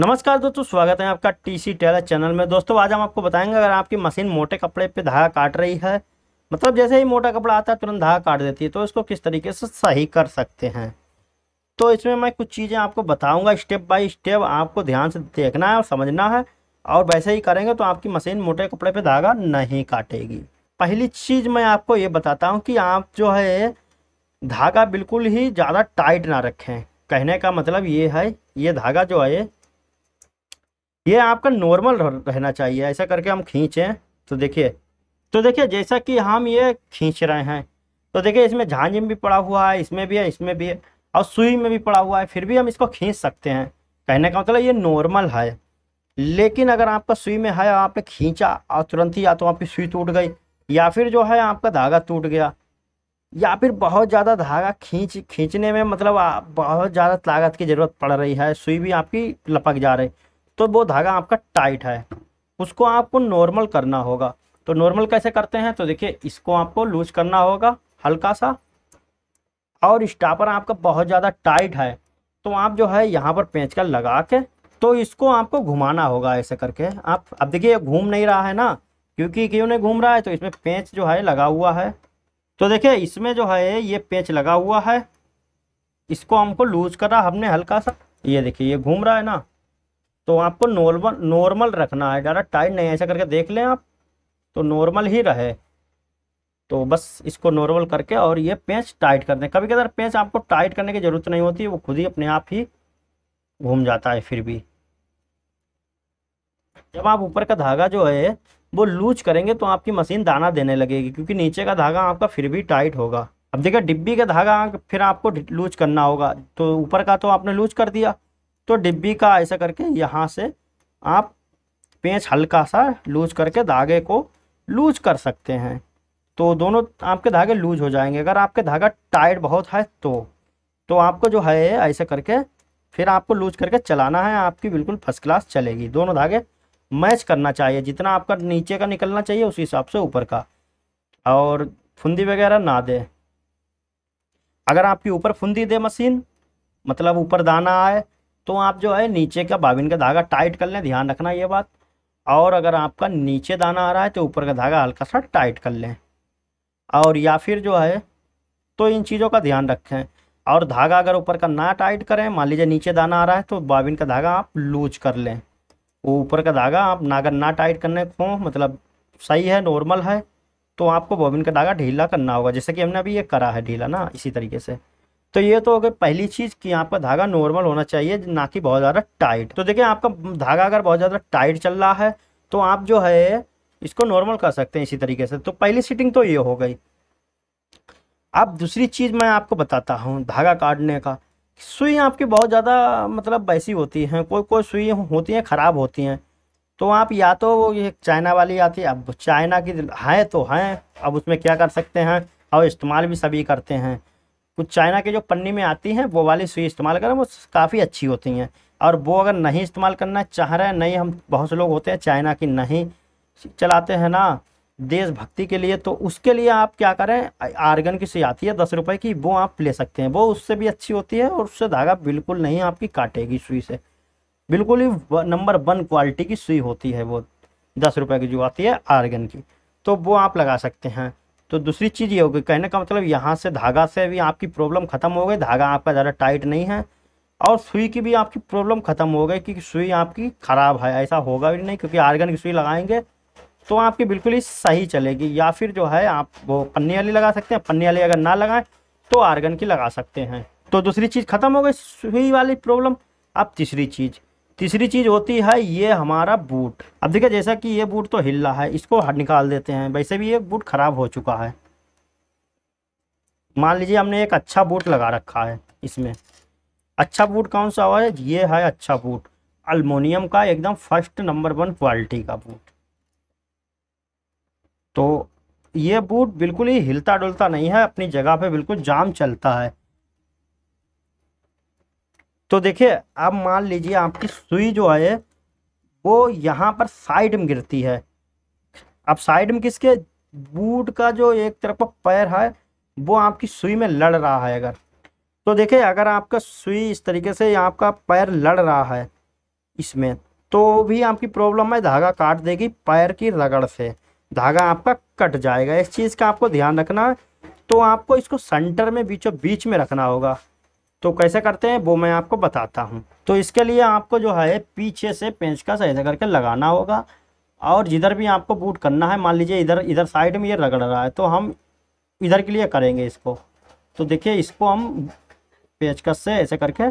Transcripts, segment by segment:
नमस्कार दोस्तों स्वागत है आपका टीसी टेलर चैनल में दोस्तों आज हम आपको बताएंगे अगर आपकी मशीन मोटे कपड़े पे धागा काट रही है मतलब जैसे ही मोटा कपड़ा आता है तुरंत धागा काट देती है तो इसको किस तरीके से सही कर सकते हैं तो इसमें मैं कुछ चीज़ें आपको बताऊंगा स्टेप बाय स्टेप आपको ध्यान से देखना है और समझना है और वैसे ही करेंगे तो आपकी मशीन मोटे कपड़े पर धागा नहीं काटेगी पहली चीज़ मैं आपको ये बताता हूँ कि आप जो है धागा बिल्कुल ही ज़्यादा टाइट ना रखें कहने का मतलब ये है ये धागा जो है ये आपका नॉर्मल रहना चाहिए ऐसा करके हम खींचें तो देखिए तो देखिए जैसा कि हम ये खींच रहे हैं तो देखिए इसमें झांझिम भी पड़ा हुआ है इसमें भी है इसमें भी है और सुई में भी पड़ा हुआ है फिर भी हम इसको खींच सकते हैं कहने का मतलब ये नॉर्मल है लेकिन अगर आपका सुई में है आपने खींचा और तुरंत ही या तो आपकी सुई टूट गई या फिर जो है आपका धागा टूट गया या फिर बहुत ज़्यादा धागा खींच खींचने में मतलब बहुत ज़्यादा ताकत की ज़रूरत पड़ रही है सुई भी आपकी लपक जा रही तो वो धागा आपका टाइट है उसको आपको नॉर्मल करना होगा तो नॉर्मल कैसे करते हैं तो देखिए इसको आपको लूज करना होगा हल्का सा और स्टापर आपका बहुत ज़्यादा टाइट है तो आप जो है यहाँ पर का लगा के तो इसको आपको घुमाना होगा ऐसे करके आप अब देखिए घूम नहीं रहा है ना क्योंकि क्यों नहीं घूम रहा है तो इसमें पेंच जो है लगा हुआ है तो देखिए इसमें जो है ये पेंच लगा हुआ है इसको हमको लूज करा हमने हल्का सा ये देखिए ये घूम रहा है ना तो आपको नॉर्मल नॉर्मल रखना है ज़्यादा टाइट नहीं ऐसा करके देख लें आप तो नॉर्मल ही रहे तो बस इसको नॉर्मल करके और ये पेंच टाइट कर दें कभी कभार पेंच आपको टाइट करने की ज़रूरत नहीं होती वो खुद ही अपने आप ही घूम जाता है फिर भी जब आप ऊपर का धागा जो है वो लूज करेंगे तो आपकी मशीन दाना देने लगेगी क्योंकि नीचे का धागा आपका फिर भी टाइट होगा अब देखिए डिब्बी का धागा फिर आपको लूज करना होगा तो ऊपर का तो आपने लूज कर दिया तो डिब्बी का ऐसा करके यहाँ से आप पेंच हल्का सा लूज करके धागे को लूज कर सकते हैं तो दोनों आपके धागे लूज हो जाएंगे अगर आपके धागा टाइट बहुत है तो तो आपको जो है ऐसे करके फिर आपको लूज करके चलाना है आपकी बिल्कुल फर्स्ट क्लास चलेगी दोनों धागे मैच करना चाहिए जितना आपका नीचे का निकलना चाहिए उस हिसाब से ऊपर का और फुंदी वगैरह ना दे अगर आपकी ऊपर फुंदी दे मशीन मतलब ऊपर दाना आए तो आप जो है नीचे का बाबिन का धागा टाइट कर लें ध्यान रखना ये बात और अगर आपका नीचे दाना आ रहा है तो ऊपर का धागा हल्का सा टाइट कर लें और या फिर जो है तो इन चीज़ों का ध्यान रखें और धागा अगर ऊपर का ना टाइट करें मान लीजिए नीचे दाना आ रहा है तो बाबिन का धागा आप लूज कर लें वो ऊपर का धागा आप ना अगर ना टाइट करने को मतलब सही है नॉर्मल है तो आपको बॉबिन का धागा ढीला करना होगा जैसे कि हमने अभी ये करा है ढीला ना इसी तरीके से तो ये तो अगर पहली चीज़ कि आपका धागा नॉर्मल होना चाहिए ना कि बहुत ज़्यादा टाइट तो देखिए आपका धागा अगर बहुत ज़्यादा टाइट चल रहा है तो आप जो है इसको नॉर्मल कर सकते हैं इसी तरीके से तो पहली सीटिंग तो ये हो गई अब दूसरी चीज़ मैं आपको बताता हूँ धागा काटने का सुई आपकी बहुत ज़्यादा मतलब वैसी होती है कोई कोई सुई होती हैं ख़राब होती हैं तो आप या तो ये चाइना वाली आती है अब चाइना की है तो हैं अब उसमें क्या कर सकते हैं और इस्तेमाल भी सभी करते हैं कुछ चाइना के जो पन्नी में आती हैं वो वाली सुई इस्तेमाल करें वो काफ़ी अच्छी होती हैं और वो अगर नहीं इस्तेमाल करना चाह रहे हैं नहीं हम बहुत से लोग होते हैं चाइना की नहीं चलाते हैं ना देशभक्ति के लिए तो उसके लिए आप क्या करें आर्गन की सुई आती है दस रुपए की वो आप ले सकते हैं वो उससे भी अच्छी होती है और उससे धागा बिल्कुल नहीं आपकी काटेगी सुई से बिल्कुल ही नंबर वन क्वालिटी की सुई होती है वो दस रुपये की जो आती है आर्गन की तो वो आप लगा सकते हैं तो दूसरी चीज़ ये होगी कहने का मतलब यहाँ से धागा से भी आपकी प्रॉब्लम ख़त्म हो गई धागा आपका ज़्यादा टाइट नहीं है और सुई की भी आपकी प्रॉब्लम ख़त्म हो गई क्योंकि सुई आपकी ख़राब है ऐसा होगा भी नहीं क्योंकि आर्गन की सुई लगाएंगे तो आपकी बिल्कुल ही सही चलेगी या फिर जो है आप वो पन्ने वाली लगा सकते हैं पन्ने वाली अगर ना लगाएं तो आर्गन की लगा सकते हैं तो दूसरी चीज़ ख़त्म हो गई सुई वाली प्रॉब्लम अब तीसरी चीज़ तीसरी चीज़ होती है ये हमारा बूट अब देखिए जैसा कि ये बूट तो हिल रहा है इसको हट निकाल देते हैं वैसे भी ये बूट ख़राब हो चुका है मान लीजिए हमने एक अच्छा बूट लगा रखा है इसमें अच्छा बूट कौन सा है ये है अच्छा बूट अल्मोनियम का एकदम फर्स्ट नंबर वन क्वालिटी का बूट तो ये बूट बिल्कुल ही हिलता डुलता नहीं है अपनी जगह पे बिल्कुल जाम चलता है तो देखिए आप मान लीजिए आपकी सुई जो है वो यहाँ पर साइड में गिरती है अब साइड में किसके बूट का जो एक तरफ पैर है वो आपकी सुई में लड़ रहा है अगर तो देखिए अगर आपका सुई इस तरीके से आपका पैर लड़ रहा है इसमें तो भी आपकी प्रॉब्लम है धागा काट देगी पैर की रगड़ से धागा आपका कट जाएगा इस चीज़ का आपको ध्यान रखना है तो आपको इसको सेंटर में बीचों बीच में रखना होगा तो कैसे करते हैं वो मैं आपको बताता हूँ तो इसके लिए आपको जो है पीछे से का ऐसे करके लगाना होगा और जिधर भी आपको बूट करना है मान लीजिए इधर इधर साइड में ये रगड़ रहा है तो हम इधर के लिए करेंगे इसको तो देखिए इसको हम पेचकस से ऐसे करके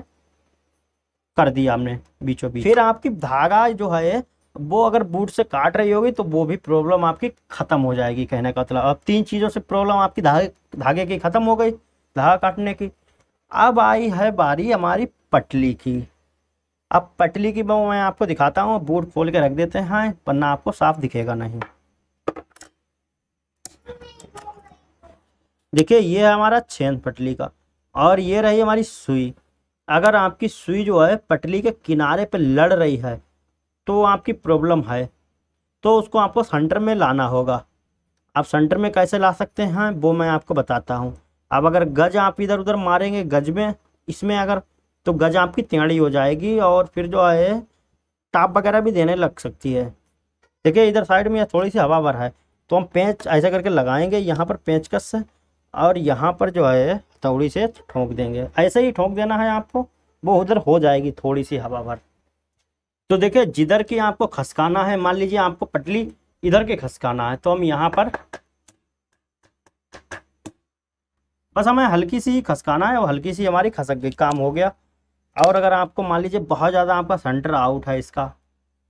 कर दिया हमने बीचों बीच फिर आपकी धागा जो है वो अगर बूट से काट रही होगी तो वो भी प्रॉब्लम आपकी ख़त्म हो जाएगी कहने का मतलब अब तीन चीज़ों से प्रॉब्लम आपकी धागे धागे की ख़त्म हो गई धागा काटने की अब आई है बारी हमारी पटली की अब पटली की मैं आपको दिखाता हूँ बोर्ड खोल के रख देते हैं पन्ना आपको साफ दिखेगा नहीं देखिए ये है हमारा छेन पटली का और ये रही हमारी सुई अगर आपकी सुई जो है पटली के किनारे पे लड़ रही है तो आपकी प्रॉब्लम है तो उसको आपको सेंटर में लाना होगा आप सेंटर में कैसे ला सकते हैं वो मैं आपको बताता हूँ अब अगर गज आप इधर उधर मारेंगे गज में इसमें अगर तो गज आपकी टेढ़ी हो जाएगी और फिर जो है टाप वगैरह भी देने लग सकती है देखिए इधर साइड में थोड़ी सी हवा भर है तो हम पेंच ऐसा करके लगाएंगे यहाँ पर पेंचकस से और यहाँ पर जो है थोड़ी से ठोंक देंगे ऐसे ही ठोंक देना है आपको वो उधर हो जाएगी थोड़ी सी हवा भर तो देखिए जिधर की आपको खसकाना है मान लीजिए आपको पटली इधर के खसकाना है तो हम यहाँ पर बस हमें हल्की सी खसकाना है और हल्की सी हमारी खसक गई काम हो गया और अगर आपको मान लीजिए बहुत ज़्यादा आपका सेंटर आउट है इसका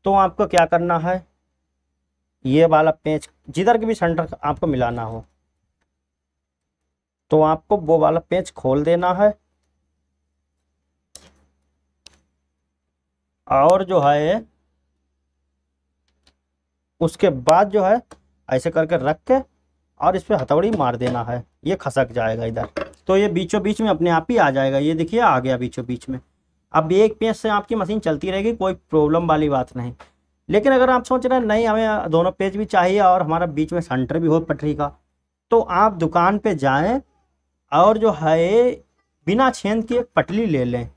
तो आपको क्या करना है ये वाला पेंच जिधर के भी सेंटर आपको मिलाना हो तो आपको वो वाला पेंच खोल देना है और जो है उसके बाद जो है ऐसे करके रख के और इस पर हथौड़ी मार देना है ये खसक जाएगा इधर तो ये बीचों बीच में अपने आप ही आ जाएगा ये देखिए आ गया बीचों बीच में अब एक पेज से आपकी मशीन चलती रहेगी कोई प्रॉब्लम वाली बात नहीं लेकिन अगर आप सोच रहे हैं नहीं हमें दोनों पेज भी चाहिए और हमारा बीच में सेंटर भी हो पटरी का तो आप दुकान पर जाए और जो है बिना छेद की एक पटली ले लें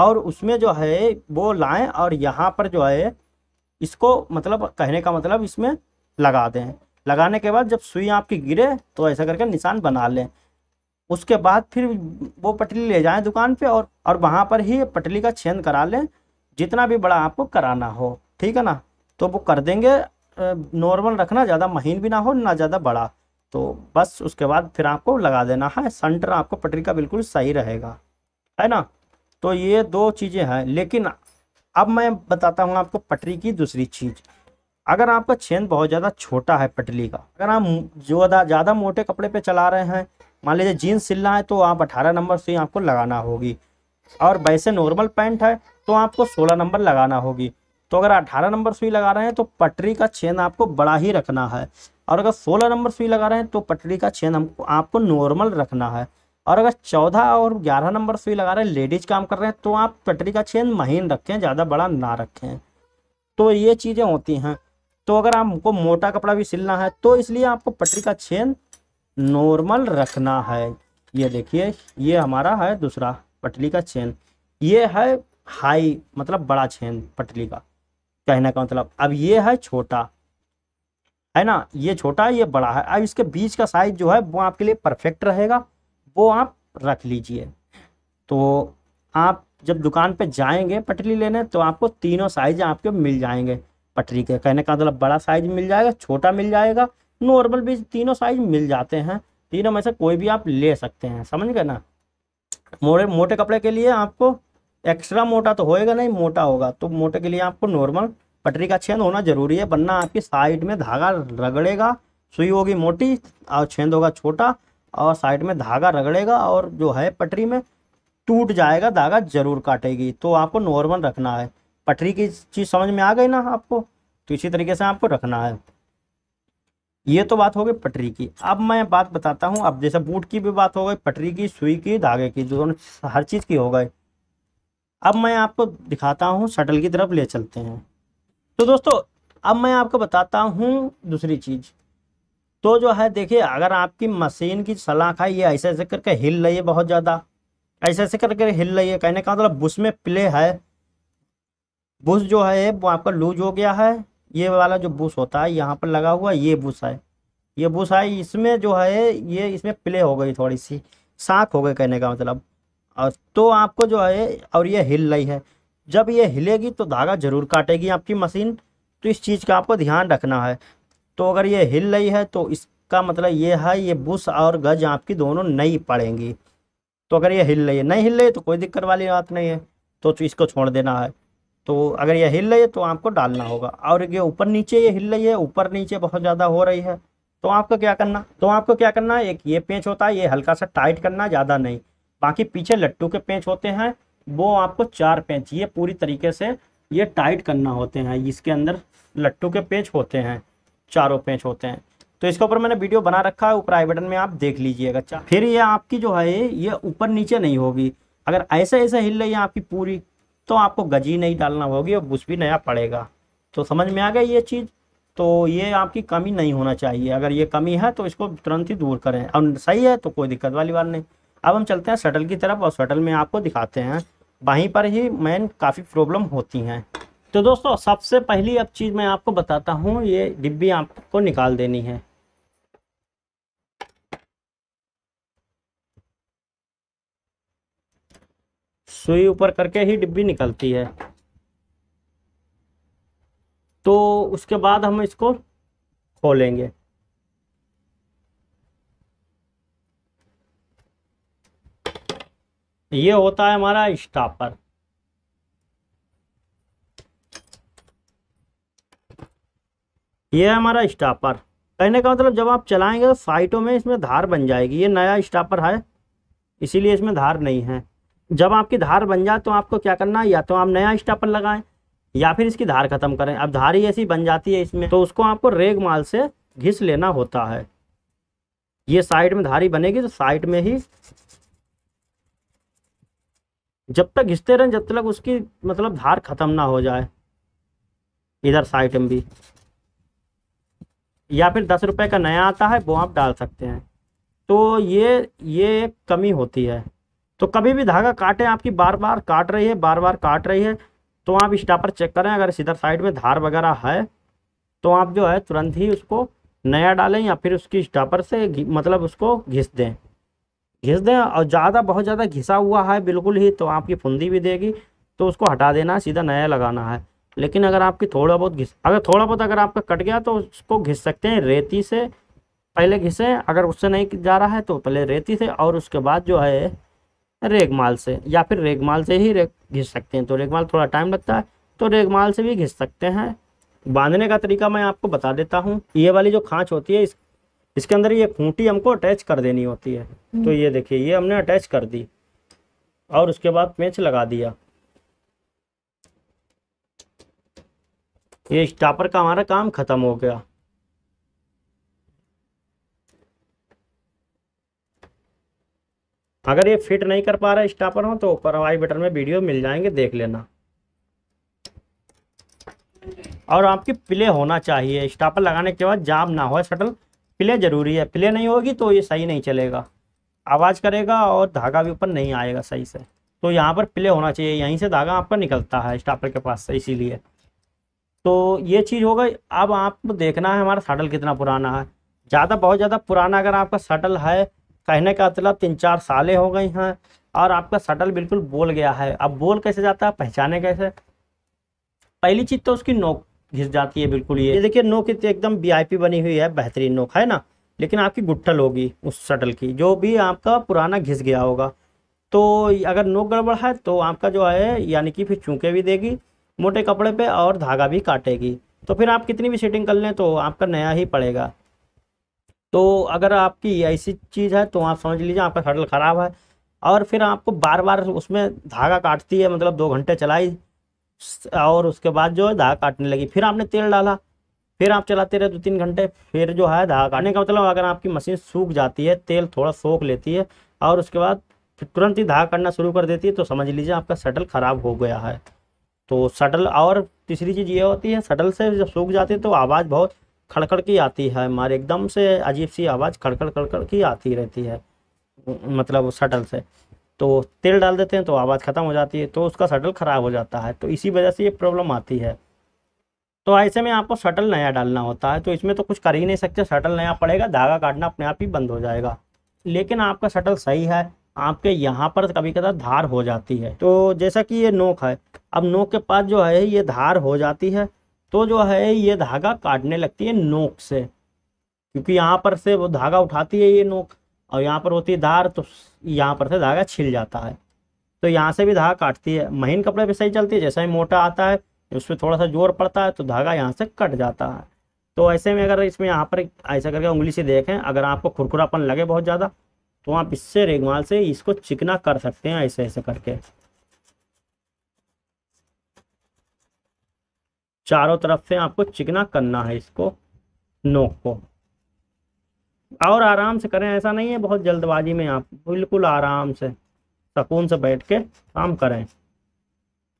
और उसमें जो है वो लाएँ और यहाँ पर जो है इसको मतलब कहने का मतलब इसमें लगा दें लगाने के बाद जब सुई आपकी गिरे तो ऐसा करके निशान बना लें उसके बाद फिर वो पटली ले जाएं दुकान पे और और वहाँ पर ही पटली का छेद करा लें जितना भी बड़ा आपको कराना हो ठीक है ना तो वो कर देंगे नॉर्मल रखना ज़्यादा महीन भी ना हो ना ज़्यादा बड़ा तो बस उसके बाद फिर आपको लगा देना है सेंटर आपको पटरी का बिल्कुल सही रहेगा है ना तो ये दो चीज़ें हैं लेकिन अब मैं बताता हूँ आपको पटरी की दूसरी चीज़ अगर आपका छेद बहुत ज़्यादा छोटा है पटली का अगर आप जो ज़्यादा मोटे कपड़े पे चला रहे हैं मान लीजिए जीन्स सिलना है तो आप 18 नंबर सुई आपको लगाना होगी और वैसे नॉर्मल पैंट है तो आपको 16 नंबर लगाना होगी तो अगर 18 नंबर सुई लगा रहे हैं तो पटरी का छेद आपको बड़ा ही रखना है और अगर सोलह नंबर सुई लगा रहे हैं तो पटरी का छेद हमको आपको नॉर्मल रखना है और अगर चौदह और ग्यारह नंबर सुई लगा रहे हैं लेडीज काम कर रहे हैं तो आप पटरी का छेद महीन रखें ज़्यादा बड़ा ना रखें तो ये चीज़ें होती हैं तो अगर आपको मोटा कपड़ा भी सिलना है तो इसलिए आपको पटरी का छेन नॉर्मल रखना है ये देखिए ये हमारा है दूसरा पटली का चेन ये है हाई मतलब बड़ा चेन पटली का कहने का मतलब अब ये है छोटा है ना ये छोटा है ये बड़ा है अब इसके बीच का साइज जो है वो आपके लिए परफेक्ट रहेगा वो आप रख लीजिए तो आप जब दुकान पे जाएंगे पटली लेने तो आपको तीनों साइज आपके मिल जाएंगे पटरी के कहने का मतलब बड़ा साइज मिल जाएगा छोटा मिल जाएगा नॉर्मल भी तीनों साइज मिल जाते हैं तीनों में से कोई भी आप ले सकते हैं समझ गए ना मोटे मोटे कपड़े के लिए आपको एक्स्ट्रा मोटा तो होएगा नहीं मोटा होगा तो मोटे के लिए आपको नॉर्मल पटरी का छेद होना जरूरी है वरना आपकी साइड में धागा रगड़ेगा सुई होगी मोटी और छेद होगा छोटा और साइड में धागा रगड़ेगा और जो है पटरी में टूट जाएगा धागा जरूर काटेगी तो आपको नॉर्मल रखना है पटरी की चीज़ समझ में आ गई ना आपको तो इसी तरीके से आपको रखना है ये तो बात हो गई पटरी की अब मैं बात बताता हूँ अब जैसे बूट की भी बात हो गई पटरी की सुई की धागे की दोनों हर चीज़ की हो गई अब मैं आपको दिखाता हूँ शटल की तरफ ले चलते हैं तो दोस्तों अब मैं आपको बताता हूँ दूसरी चीज़ तो जो है देखिए अगर आपकी मशीन की सलाख है ये ऐसे ऐसे करके हिल रही है बहुत ज़्यादा ऐसे ऐसे करके हिल रही है कहने का मतलब बुश में प्ले है बुश जो है वो आपका लूज हो गया है ये वाला जो बुश होता है यहाँ पर लगा हुआ ये बुश है ये बुश है इसमें जो है ये इसमें प्ले हो गई थोड़ी सी साख हो गई कहने का मतलब और तो आपको जो है और ये हिल रही है जब ये हिलेगी तो धागा जरूर काटेगी आपकी मशीन तो इस चीज़ का आपको ध्यान रखना है तो अगर ये हिल रही है तो इसका मतलब ये है ये बुश और गज आपकी दोनों नहीं पड़ेंगी तो अगर ये हिल रही है नहीं हिल रही तो कोई दिक्कत वाली बात नहीं है तो इसको छोड़ देना है तो अगर ये हिल रही है तो आपको डालना होगा और ये ऊपर नीचे ये हिल रही है ऊपर नीचे बहुत ज़्यादा हो रही है तो आपको क्या करना तो आपको क्या करना एक ये पेंच होता है ये हल्का सा टाइट करना ज़्यादा नहीं बाकी पीछे लट्टू के पेंच होते हैं वो आपको चार पेंच ये पूरी तरीके से ये टाइट करना होते हैं इसके अंदर लट्टू के पेंच होते हैं चारों पेंच होते हैं तो इसके ऊपर मैंने वीडियो बना रखा है ऊपर आई बटन में आप देख लीजिएगा अच्छा फिर ये आपकी जो है ये ऊपर नीचे नहीं होगी अगर ऐसे ऐसे हिल रही है आपकी पूरी तो आपको गजी नहीं डालना होगी और कुछ भी नया पड़ेगा तो समझ में आ गया ये चीज़ तो ये आपकी कमी नहीं होना चाहिए अगर ये कमी है तो इसको तुरंत ही दूर करें और सही है तो कोई दिक्कत वाली बात नहीं अब हम चलते हैं शटल की तरफ और शटल में आपको दिखाते हैं वहीं पर ही मेन काफ़ी प्रॉब्लम होती हैं तो दोस्तों सबसे पहली अब चीज़ मैं आपको बताता हूँ ये डिब्बी आपको निकाल देनी है सुई ऊपर करके ही डिब्बी निकलती है तो उसके बाद हम इसको खोलेंगे ये होता है हमारा स्टापर ये है हमारा स्टापर कहने का मतलब जब आप चलाएंगे तो साइटों में इसमें धार बन जाएगी ये नया स्टापर है इसीलिए इसमें धार नहीं है जब आपकी धार बन जाए तो आपको क्या करना है या तो आप नया स्टापन लगाएं या फिर इसकी धार खत्म करें अब धार ही ऐसी बन जाती है इसमें तो उसको आपको रेग माल से घिस लेना होता है ये साइड में धारी बनेगी तो साइड में ही जब तक घिसते रहें जब तक उसकी मतलब धार खत्म ना हो जाए इधर साइड में भी या फिर दस रुपए का नया आता है वो आप डाल सकते हैं तो ये ये कमी होती है तो कभी भी धागा काटे आपकी बार बार काट रही है बार बार काट रही है तो आप स्टापर चेक करें अगर इधर साइड में धार वगैरह है तो आप जो है तुरंत ही उसको नया डालें या फिर उसकी स्टापर से मतलब उसको घिस दें घिस दें और ज़्यादा बहुत ज़्यादा घिसा हुआ है बिल्कुल ही तो आपकी फुंदी भी देगी तो उसको हटा देना है सीधा नया लगाना है लेकिन अगर आपकी थोड़ा बहुत घिस अगर थोड़ा बहुत अगर आपका कट गया तो उसको घिस सकते हैं रेती से पहले घिसें अगर उससे नहीं जा रहा है तो पहले रेती से और उसके बाद जो है रेगमाल से या फिर रेगमाल से ही रेग घिस सकते हैं तो रेगमाल थोड़ा टाइम लगता है तो रेगमाल से भी घिस सकते हैं बांधने का तरीका मैं आपको बता देता हूँ ये वाली जो खाँच होती है इस इसके अंदर ये खूंटी हमको अटैच कर देनी होती है हम्म। तो ये देखिए ये हमने अटैच कर दी और उसके बाद पेंच लगा दिया ये स्टापर का हमारा काम खत्म हो गया अगर ये फिट नहीं कर पा रहे स्टापर हो तो ऊपर वाई बटन में वीडियो मिल जाएंगे देख लेना और आपकी प्ले होना चाहिए स्टापर लगाने के बाद जाम ना हो शटल प्ले जरूरी है प्ले नहीं होगी तो ये सही नहीं चलेगा आवाज़ करेगा और धागा भी ऊपर नहीं आएगा सही से तो यहाँ पर प्ले होना चाहिए यहीं से धागा आपका निकलता है स्टापर के पास से इसीलिए तो ये चीज़ होगा अब आपको देखना है हमारा शटल कितना पुराना है ज़्यादा बहुत ज़्यादा पुराना अगर आपका शटल है कहने का मतलब तीन चार सालें हो गई हैं और आपका शटल बिल्कुल बोल गया है अब बोल कैसे जाता है पहचाने कैसे पहली चीज़ तो उसकी नोक घिस जाती है बिल्कुल ये, देखिए नोक एकदम वी बनी हुई है बेहतरीन नोक है ना लेकिन आपकी गुट्ठल होगी उस शटल की जो भी आपका पुराना घिस गया होगा तो अगर नोक गड़बड़ है तो आपका जो है यानी कि फिर चूंके भी देगी मोटे कपड़े पे और धागा भी काटेगी तो फिर आप कितनी भी सेटिंग कर लें तो आपका नया ही पड़ेगा तो अगर आपकी ऐसी चीज़ है तो आप समझ लीजिए आपका हडल ख़राब है और फिर आपको बार बार उसमें धागा काटती है मतलब दो घंटे चलाई और उसके बाद जो है धागा काटने लगी फिर आपने तेल डाला फिर आप चलाते रहे दो तीन घंटे फिर जो है धागा काटने का मतलब अगर आपकी मशीन सूख जाती है तेल थोड़ा सोख लेती है और उसके बाद फिर तुरंत ही धागा काटना शुरू कर देती है तो समझ लीजिए आपका शटल ख़राब हो गया है तो शटल और तीसरी चीज़ ये होती है शटल से जब सूख जाती है तो आवाज़ बहुत खड़खड़ की आती है हमारे एकदम से अजीब सी आवाज़ खड़खड़ खड़खड़ की आती रहती है मतलब शटल से तो तेल डाल देते हैं तो आवाज़ ख़त्म हो जाती है तो उसका शटल ख़राब हो जाता है तो इसी वजह से ये प्रॉब्लम आती है तो ऐसे में आपको शटल नया डालना होता है तो इसमें तो कुछ कर ही नहीं सकते शटल नया पड़ेगा धागा काटना अपने आप ही बंद हो जाएगा लेकिन आपका शटल सही है आपके यहाँ पर कभी कदा धार हो जाती है तो जैसा कि ये नोक है अब नोक के पास जो है ये धार हो जाती है तो जो है ये धागा काटने लगती है नोक से क्योंकि यहाँ पर से वो धागा उठाती है ये नोक और यहाँ पर होती है धार तो यहाँ पर से धागा छिल जाता है तो यहाँ से भी धागा काटती है महीन कपड़े पर सही चलती है जैसा ही मोटा आता है उस पर थोड़ा सा जोर पड़ता है तो धागा यहाँ से कट जाता है तो ऐसे में अगर इसमें यहाँ पर ऐसा करके उंगली से देखें अगर आपको खुरखुरापन लगे बहुत ज़्यादा तो आप इससे रेगमाल से इसको चिकना कर सकते हैं ऐसे ऐसे करके चारों तरफ से आपको चिकना करना है इसको नोक को और आराम से करें ऐसा नहीं है बहुत जल्दबाजी में आप बिल्कुल आराम से सकून से बैठ के काम करें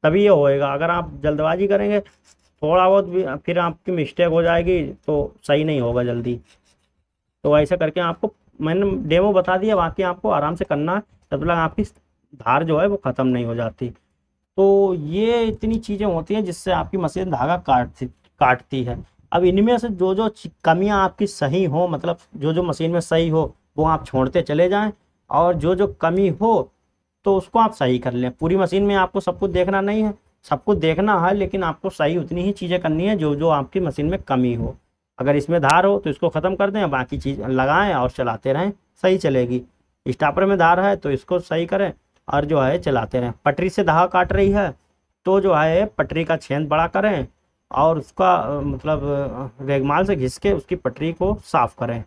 तभी ये होएगा अगर आप जल्दबाजी करेंगे थोड़ा बहुत भी फिर आपकी मिस्टेक हो जाएगी तो सही नहीं होगा जल्दी तो ऐसा करके आपको मैंने डेमो बता दिया बाकी आपको आराम से करना है तब तक आपकी धार जो है वो ख़त्म नहीं हो जाती तो ये इतनी चीज़ें होती हैं जिससे आपकी मशीन धागा काटती काटती है अब इनमें से जो जो कमियां आपकी सही हो मतलब जो जो मशीन में सही हो वो आप छोड़ते चले जाएं और जो जो कमी हो तो उसको आप सही कर लें पूरी मशीन में आपको सब कुछ देखना नहीं है सब कुछ देखना है लेकिन आपको सही उतनी ही चीज़ें करनी है जो जो आपकी मशीन में कमी हो अगर इसमें धार हो तो इसको ख़त्म कर दें बाकी चीज़ लगाएं और चलाते रहें सही चलेगी स्टापर में धार है तो इसको सही करें और जो है चलाते रहें पटरी से धागा काट रही है तो जो है पटरी का छेद बड़ा करें और उसका मतलब रेगमाल से घिस के उसकी पटरी को साफ़ करें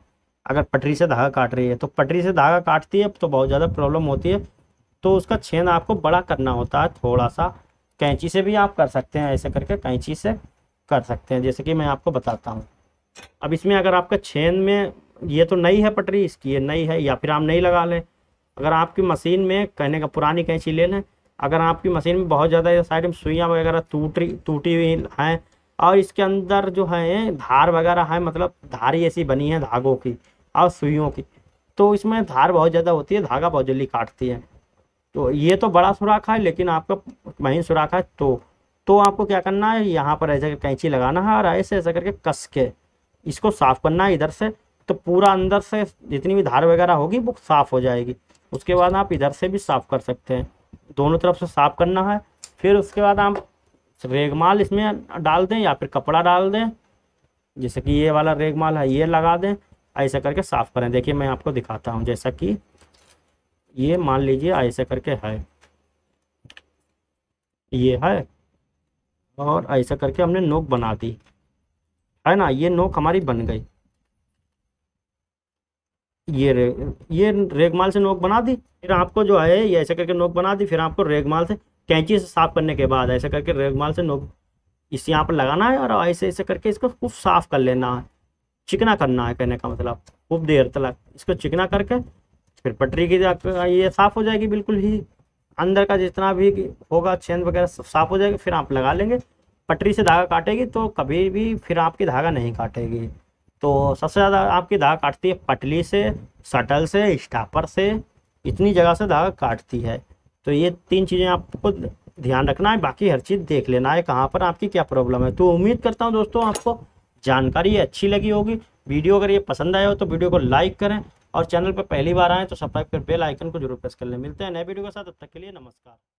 अगर पटरी से धागा काट रही है तो पटरी से धागा काटती है तो बहुत ज़्यादा प्रॉब्लम होती है तो उसका छेद आपको बड़ा करना होता है थोड़ा सा कैंची से भी आप कर सकते हैं ऐसे करके कैंची से कर सकते हैं जैसे कि मैं आपको बताता हूँ अब इसमें अगर आपका छेद में ये तो नई है पटरी इसकी ये नई है या फिर आप नहीं लगा लें अगर आपकी मशीन में कहने का पुरानी कैंची ले लें अगर आपकी मशीन में बहुत ज़्यादा साइड में सुइयाँ वगैरह टूटी टूटी हुई हैं और इसके अंदर जो है धार वगैरह है मतलब धारी ऐसी बनी है धागों की और सुइयों की तो इसमें धार बहुत ज़्यादा होती है धागा बहुत जल्दी काटती है तो ये तो बड़ा सुराख है लेकिन आपका महीन सुराख है तो तो आपको क्या करना है यहाँ पर ऐसे कैंची लगाना है और ऐसे ऐसे करके कस के इसको साफ़ करना है इधर से तो पूरा अंदर से जितनी भी धार वगैरह होगी वो साफ़ हो जाएगी उसके बाद आप इधर से भी साफ़ कर सकते हैं दोनों तरफ से साफ़ करना है फिर उसके बाद आप रेगमाल इसमें डाल दें या फिर कपड़ा डाल दें जैसे कि ये वाला रेगमाल है ये लगा दें ऐसा करके साफ़ करें देखिए मैं आपको दिखाता हूँ जैसा कि ये मान लीजिए ऐसा करके है ये है और ऐसा करके हमने नोक बना दी है ना ये नोक हमारी बन गई ये रे, ये रेगमाल से नोक बना दी फिर आपको जो है ये ऐसे करके नोक बना दी फिर आपको रेगमाल से कैंची से साफ करने के बाद ऐसे करके रेगमाल से नोक इस यहाँ पर लगाना है और ऐसे ऐसे करके इसको खूब साफ कर लेना है चिकना करना है कहने का मतलब खूब देर तक इसको चिकना करके फिर पटरी की ये साफ हो जाएगी बिल्कुल ही अंदर का जितना भी होगा छेद वगैरह सब साफ हो जाएगा फिर आप लगा लेंगे पटरी से धागा काटेगी तो कभी भी फिर आपकी धागा नहीं काटेगी तो सबसे ज़्यादा आपकी धागा काटती है पटली से सटल से स्टापर से इतनी जगह से धागा काटती है तो ये तीन चीज़ें आपको ध्यान रखना है बाकी हर चीज़ देख लेना है कहाँ पर आपकी क्या प्रॉब्लम है तो उम्मीद करता हूँ दोस्तों आपको जानकारी अच्छी लगी होगी वीडियो अगर ये पसंद आया हो तो वीडियो को लाइक करें और चैनल पर पहली बार आएँ तो सब्सक्राइब कर बेल आइकन को जरूर प्रेस कर लें मिलते हैं नए वीडियो के साथ अब तक के लिए नमस्कार